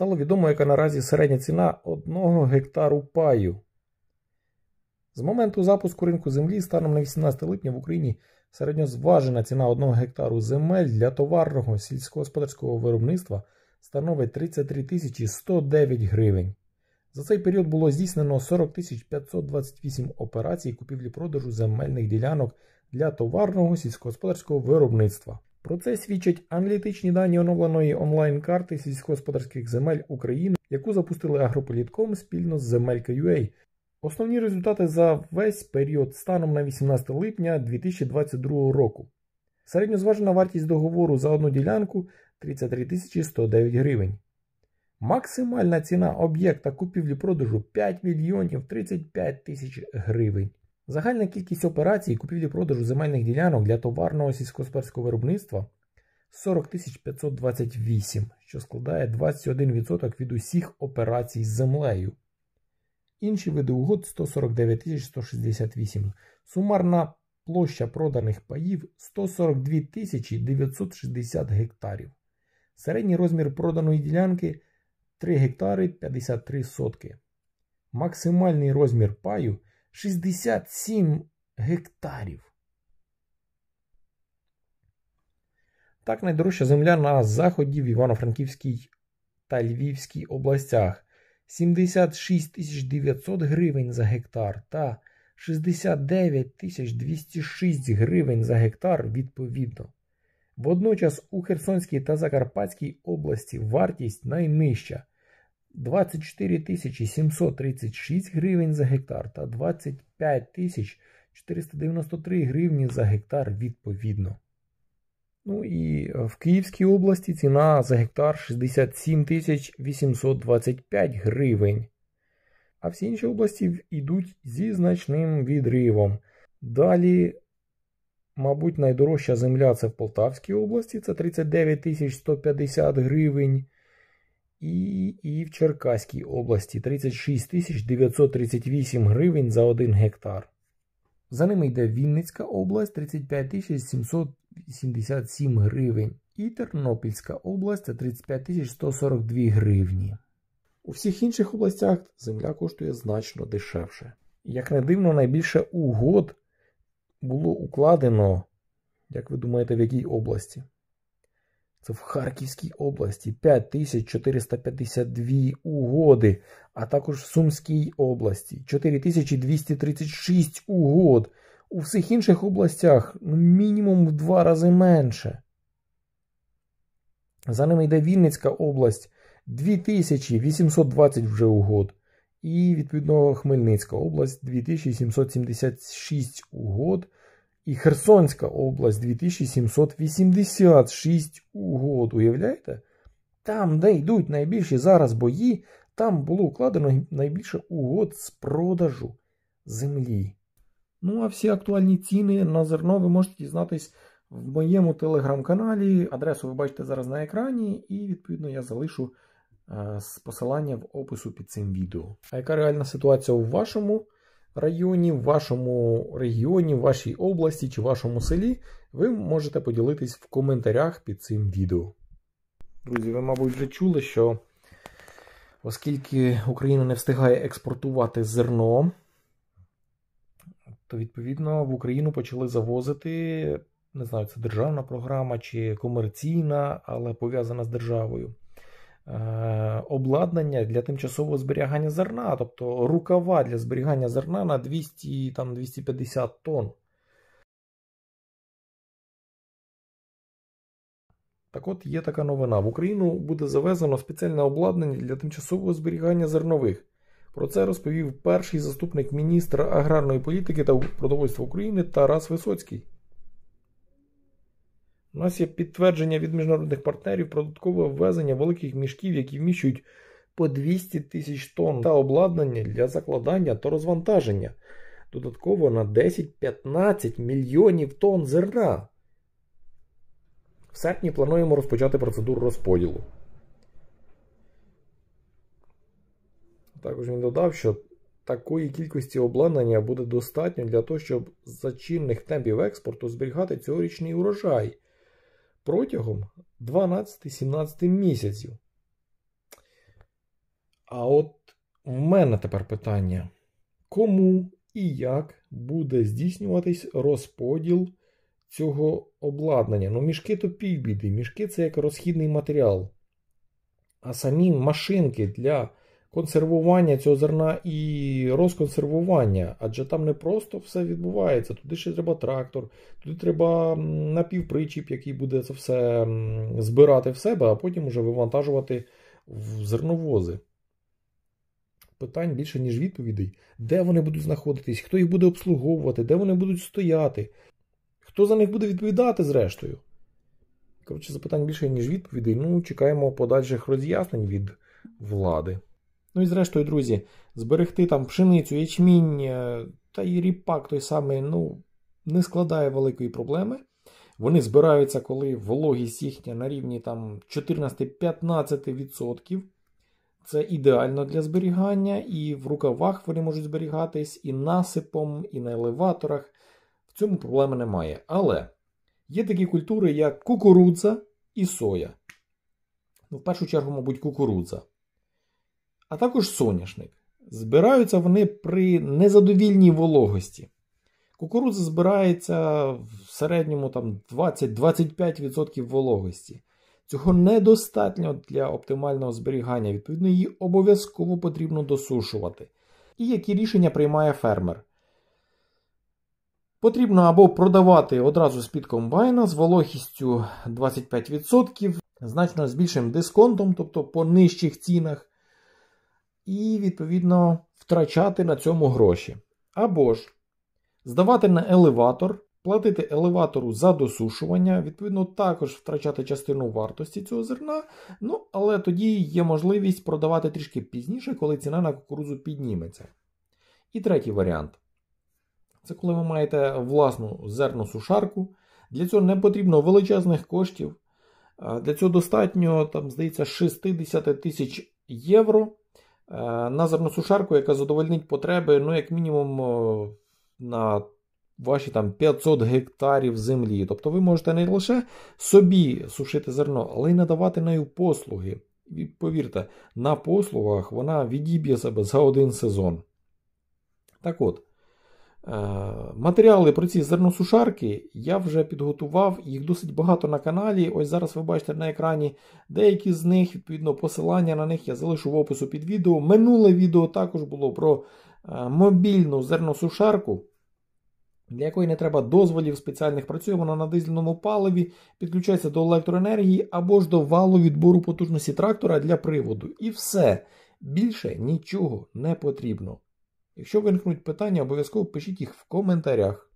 стало відомо, яка наразі середня ціна одного гектару паю. З моменту запуску ринку землі станом на 18 липня в Україні середньозважена ціна одного гектару земель для товарного сільськогосподарського виробництва становить 33 109 гривень. За цей період було здійснено 40 528 операцій купівлі-продажу земельних ділянок для товарного сільськогосподарського виробництва. Про це свідчать аналітичні дані оновленої онлайн-карти сільськогосподарських земель України, яку запустили агрополітком спільно з Земелька.ua. Основні результати за весь період станом на 18 липня 2022 року. Середньозважена вартість договору за одну ділянку 33 109 гривень. Максимальна ціна об'єкта купівлі-продажу 5 мільйонів 35 тисяч гривень. Загальна кількість операцій купівлі-продажу земельних ділянок для товарного сільськогосподарського виробництва 40 528, що складає 21% від усіх операцій з землею. Інші види угод 149 168. Сумарна площа проданих паїв 142 960 гектарів. Середній розмір проданої ділянки 3 гектари 53 сотки. Максимальний розмір паю 67 гектарів. Так найдорожча земля на заході в Івано-Франківській та Львівській областях 76 900 гривень за гектар та 69 206 гривень за гектар відповідно. Водночас у Херсонській та Закарпатській області вартість найнижча 24 736 гривень за гектар та 25 493 гривні за гектар відповідно. Ну і е, в Київській області ціна за гектар 67 825 гривень. А всі інші області йдуть зі значним відривом. Далі, мабуть, найдорожча земля це в Полтавській області, це 39 150 гривень. І і в Черкаській області 36 938 гривень за 1 гектар. За ними йде Вінницька область 35 777 гривень. І Тернопільська область 35 142 гривні. У всіх інших областях земля коштує значно дешевше. Як не дивно, найбільше угод було укладено, як ви думаєте, в якій області? Це в Харківській області 5452 угоди, а також в Сумській області 4236 угод. У всіх інших областях ну, мінімум в два рази менше. За ними йде Вінницька область 2820 вже угод. І, відповідно, Хмельницька область 2776 угод. І Херсонська область 2786 угод, уявляєте? Там, де йдуть найбільші зараз бої, там було укладено найбільше угод з продажу землі. Ну, а всі актуальні ціни на зерно ви можете дізнатись в моєму телеграм-каналі. Адресу ви бачите зараз на екрані, і, відповідно, я залишу е, посилання в опису під цим відео. А яка реальна ситуація у вашому? районі, в вашому регіоні, в вашій області чи вашому селі, ви можете поділитись в коментарях під цим відео. Друзі, ви, мабуть, вже чули, що оскільки Україна не встигає експортувати зерно, то відповідно в Україну почали завозити. Не знаю, це державна програма чи комерційна, але пов'язана з державою. Е, обладнання для тимчасового зберігання зерна, тобто рукава для зберігання зерна на 200 там 250 тонн. Так от є така новина. В Україну буде завезено спеціальне обладнання для тимчасового зберігання зернових. Про це розповів перший заступник міністра аграрної політики та продовольства України Тарас Висоцький. У нас є підтвердження від міжнародних партнерів про додаткове ввезення великих мішків, які вміщують по 200 тисяч тонн та обладнання для закладання та розвантаження. Додатково на 10-15 мільйонів тонн зерна. В серпні плануємо розпочати процедуру розподілу. Також він додав, що такої кількості обладнання буде достатньо для того, щоб за чинних темпів експорту зберігати цьогорічний урожай протягом 12-17 місяців. А от в мене тепер питання: кому і як буде здійснюватись розподіл цього обладнання? Ну, мішки то півбіди, мішки це як розхідний матеріал. А самі машинки для консервування цього зерна і розконсервування, адже там не просто все відбувається. Туди ще треба трактор, туди треба напівпричіп, який буде це все збирати в себе, а потім уже вивантажувати в зерновози. Питань більше, ніж відповідей, де вони будуть знаходитись, хто їх буде обслуговувати, де вони будуть стояти, хто за них буде відповідати зрештою. Коротше, запитань більше, ніж відповідей. Ну, чекаємо подальших роз'яснень від влади. Ну і зрештою, друзі, зберегти там пшеницю, ячмінь та і ріпак той самий ну, не складає великої проблеми. Вони збираються, коли вологість їхня на рівні 14-15%. Це ідеально для зберігання, і в рукавах вони можуть зберігатись, і насипом, і на елеваторах. В цьому проблеми немає. Але є такі культури, як кукурудза і соя. Ну, В першу чергу, мабуть, кукурудза а також соняшник. Збираються вони при незадовільній вологості. Кукурудза збирається в середньому 20-25% вологості. Цього недостатньо для оптимального зберігання, відповідно, її обов'язково потрібно досушувати. І які рішення приймає фермер? Потрібно або продавати одразу з-під комбайна з вологістю 25%, значно з більшим дисконтом, тобто по нижчих цінах і, відповідно, втрачати на цьому гроші. Або ж здавати на елеватор, платити елеватору за досушування, відповідно, також втрачати частину вартості цього зерна. Ну, але тоді є можливість продавати трішки пізніше, коли ціна на кукурудзу підніметься. І третій варіант це коли ви маєте власну зерну сушарку. Для цього не потрібно величезних коштів. Для цього достатньо, там, здається, 60 тисяч євро. Е, Назерну сушарку, яка задовольнить потреби, ну, як мінімум, е, на ваші там 500 гектарів землі. Тобто ви можете не лише собі сушити зерно, але й надавати нею послуги. І повірте, на послугах вона відіб'є себе за один сезон. Так от. Е, матеріали про ці зерносушарки я вже підготував, їх досить багато на каналі. Ось зараз ви бачите на екрані деякі з них, відповідно, посилання на них я залишу в опису під відео. Минуле відео також було про е, мобільну зерносушарку, для якої не треба дозволів спеціальних. Працює вона на дизельному паливі, підключається до електроенергії або ж до валу відбору потужності трактора для приводу. І все більше нічого не потрібно. Якщо виникнуть питання, обов'язково пишіть їх в коментарях.